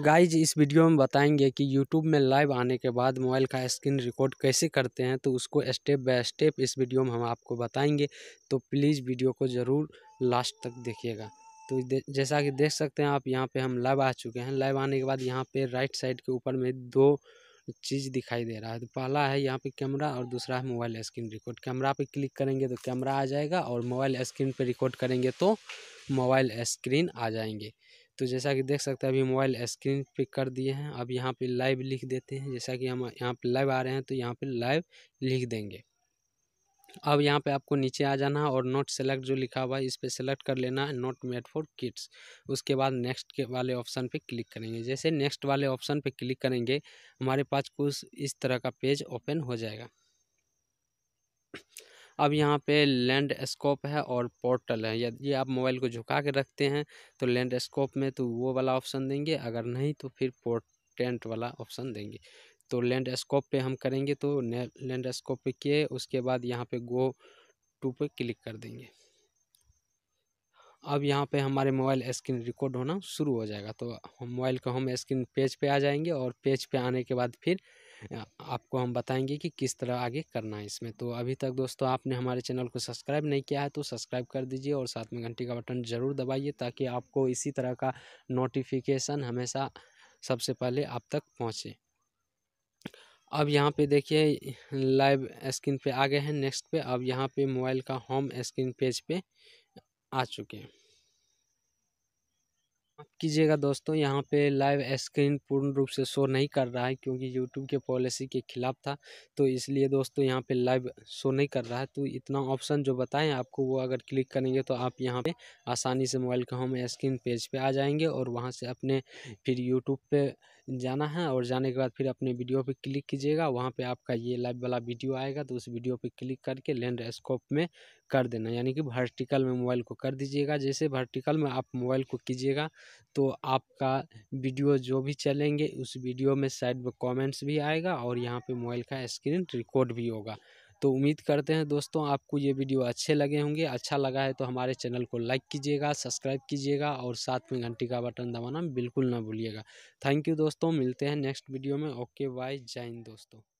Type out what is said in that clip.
guys इस video में बताएंगे कि यूट्यूब में लाइव आने के बाद मोबाइल का स्क्रीन रिकॉर्ड कैसे करते हैं तो उसको स्टेप बाय स्टेप इस वीडियो में हम आपको बताएंगे तो प्लीज़ वीडियो को ज़रूर लास्ट तक देखिएगा तो जैसा कि देख सकते हैं आप यहाँ पे हम लाइव आ चुके हैं लाइव आने के बाद यहाँ पे राइट साइड के ऊपर में दो चीज़ दिखाई दे रहा है तो पहला है यहाँ पर कैमरा और दूसरा है मोबाइल स्क्रीन रिकॉर्ड कैमरा पे क्लिक करेंगे तो कैमरा आ जाएगा और मोबाइल स्क्रीन पर रिकॉर्ड करेंगे तो मोबाइल स्क्रीन आ जाएंगे तो जैसा कि देख सकते हैं अभी मोबाइल स्क्रीन पे कर दिए हैं अब यहाँ पे लाइव लिख देते हैं जैसा कि हम यहाँ पे लाइव आ रहे हैं तो यहाँ पे लाइव लिख देंगे अब यहाँ पे आपको नीचे आ जाना और नोट सेलेक्ट जो लिखा हुआ है इस पर सेलेक्ट कर लेना है नोट मेड फॉर किड्स उसके बाद नेक्स्ट के वाले ऑप्शन पे क्लिक करेंगे जैसे नेक्स्ट वाले ऑप्शन पे क्लिक करेंगे हमारे पास कुछ इस तरह का पेज ओपन हो जाएगा अब यहाँ पे लैंड स्कोप है और पोर्टल है यदि आप मोबाइल को झुका के रखते हैं तो लैंड स्कोप में तो वो वाला ऑप्शन देंगे अगर नहीं तो फिर पोर्टेंट वाला ऑप्शन देंगे तो लैंड स्कोप पे हम करेंगे तो लैंड स्कोप पे किए उसके बाद यहाँ पे गो टू पे क्लिक कर देंगे अब यहाँ पे हमारे मोबाइल स्क्रीन रिकॉर्ड होना शुरू हो जाएगा तो मोबाइल को हम स्क्रीन पेज पे आ जाएंगे और पेज पे आने के बाद फिर आपको हम बताएंगे कि किस तरह आगे करना है इसमें तो अभी तक दोस्तों आपने हमारे चैनल को सब्सक्राइब नहीं किया है तो सब्सक्राइब कर दीजिए और साथ में घंटी का बटन ज़रूर दबाइए ताकि आपको इसी तरह का नोटिफिकेशन हमेशा सबसे पहले आप तक पहुँचे अब यहाँ पे देखिए लाइव स्क्रीन पे आ गए हैं नेक्स्ट पे अब यहाँ पे मोबाइल का होम स्क्रीन पेज पे आ चुके हैं कीजिएगा दोस्तों यहाँ पे लाइव स्क्रीन पूर्ण रूप से शो नहीं कर रहा है क्योंकि यूट्यूब के पॉलिसी के खिलाफ था तो इसलिए दोस्तों यहाँ पे लाइव शो नहीं कर रहा है तो इतना ऑप्शन जो बताएं आपको वो अगर क्लिक करेंगे तो आप यहाँ पे आसानी से मोबाइल का होम स्क्रीन पेज पे आ जाएंगे और वहाँ से अपने फिर यूट्यूब पर जाना है और जाने के बाद फिर अपने वीडियो पर क्लिक कीजिएगा वहाँ पर आपका ये लाइव वाला वीडियो आएगा तो उस वीडियो पर क्लिक करके लैंड स्कोप में कर देना यानी कि वर्टिकल में मोबाइल को कर दीजिएगा जैसे वर्टिकल में आप मोबाइल को कीजिएगा तो आपका वीडियो जो भी चलेंगे उस वीडियो में साइड में कमेंट्स भी आएगा और यहाँ पे मोबाइल का स्क्रीन रिकॉर्ड भी होगा तो उम्मीद करते हैं दोस्तों आपको ये वीडियो अच्छे लगे होंगे अच्छा लगा है तो हमारे चैनल को लाइक कीजिएगा सब्सक्राइब कीजिएगा और साथ में घंटी का बटन दबाना बिल्कुल ना भूलिएगा थैंक यू दोस्तों मिलते हैं नेक्स्ट वीडियो में ओके बाय जय हिंद दोस्तों